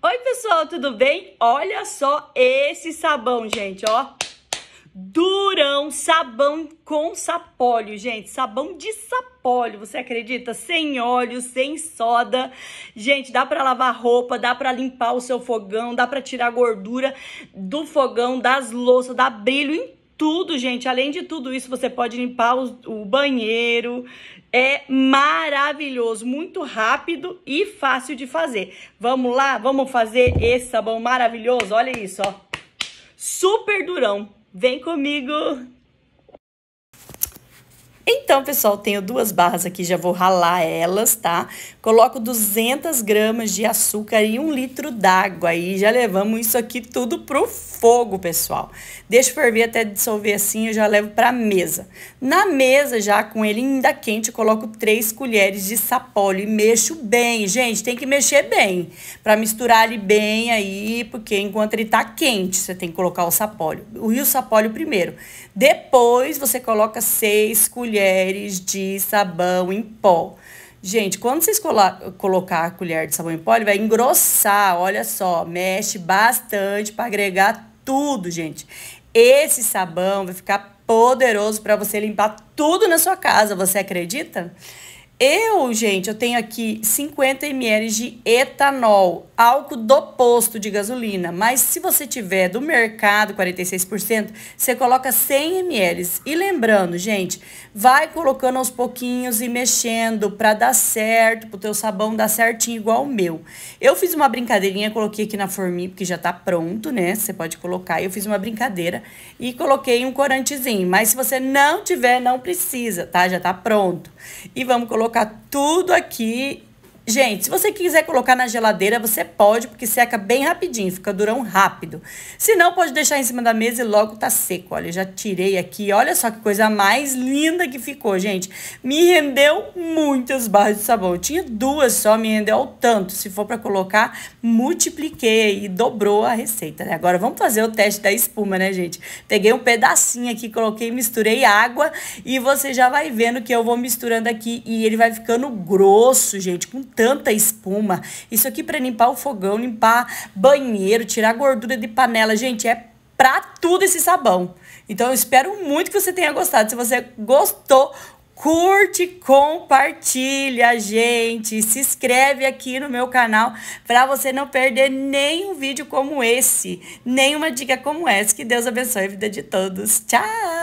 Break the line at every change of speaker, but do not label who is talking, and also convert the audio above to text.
Oi, pessoal, tudo bem? Olha só esse sabão, gente, ó. Durão, sabão com sapólio, gente. Sabão de sapólio, você acredita? Sem óleo, sem soda. Gente, dá para lavar roupa, dá para limpar o seu fogão, dá para tirar gordura do fogão, das louças, dá brilho em tudo, gente. Além de tudo isso, você pode limpar o, o banheiro. É maravilhoso, muito rápido e fácil de fazer. Vamos lá, vamos fazer esse sabão maravilhoso. Olha isso, ó. Super durão. Vem comigo! Então, pessoal, tenho duas barras aqui, já vou ralar elas, tá? Coloco 200 gramas de açúcar e um litro d'água e já levamos isso aqui tudo pro fogo, pessoal. Deixa ferver até dissolver assim, eu já levo pra mesa. Na mesa, já com ele ainda quente, coloco 3 colheres de sapólio e mexo bem. Gente, tem que mexer bem pra misturar ele bem aí, porque enquanto ele tá quente, você tem que colocar o sapólio. E o sapólio primeiro. Depois, você coloca 6 colheres colheres de sabão em pó. Gente, quando vocês colocar a colher de sabão em pó, ele vai engrossar, olha só, mexe bastante para agregar tudo, gente. Esse sabão vai ficar poderoso para você limpar tudo na sua casa, você acredita? Eu, gente, eu tenho aqui 50 ml de etanol, álcool do posto de gasolina. Mas se você tiver do mercado 46%, você coloca 100 ml. E lembrando, gente, vai colocando aos pouquinhos e mexendo para dar certo, para o teu sabão dar certinho igual o meu. Eu fiz uma brincadeirinha, coloquei aqui na forminha, porque já está pronto, né? Você pode colocar. Eu fiz uma brincadeira e coloquei um corantezinho. Mas se você não tiver, não precisa, tá? Já está pronto. E vamos colocar colocar tudo aqui Gente, se você quiser colocar na geladeira, você pode, porque seca bem rapidinho, fica durão rápido. Se não, pode deixar em cima da mesa e logo tá seco. Olha, já tirei aqui. Olha só que coisa mais linda que ficou, gente. Me rendeu muitas barras de sabão. Eu tinha duas só, me rendeu ao tanto. Se for para colocar, multipliquei e dobrou a receita. Né? Agora vamos fazer o teste da espuma, né, gente? Peguei um pedacinho aqui, coloquei, misturei água e você já vai vendo que eu vou misturando aqui e ele vai ficando grosso, gente, com tanta espuma. Isso aqui para limpar o fogão, limpar banheiro, tirar gordura de panela. Gente, é para tudo esse sabão. Então eu espero muito que você tenha gostado. Se você gostou, curte, compartilha, gente. Se inscreve aqui no meu canal para você não perder nenhum vídeo como esse, nenhuma dica como essa. Que Deus abençoe a vida de todos. Tchau!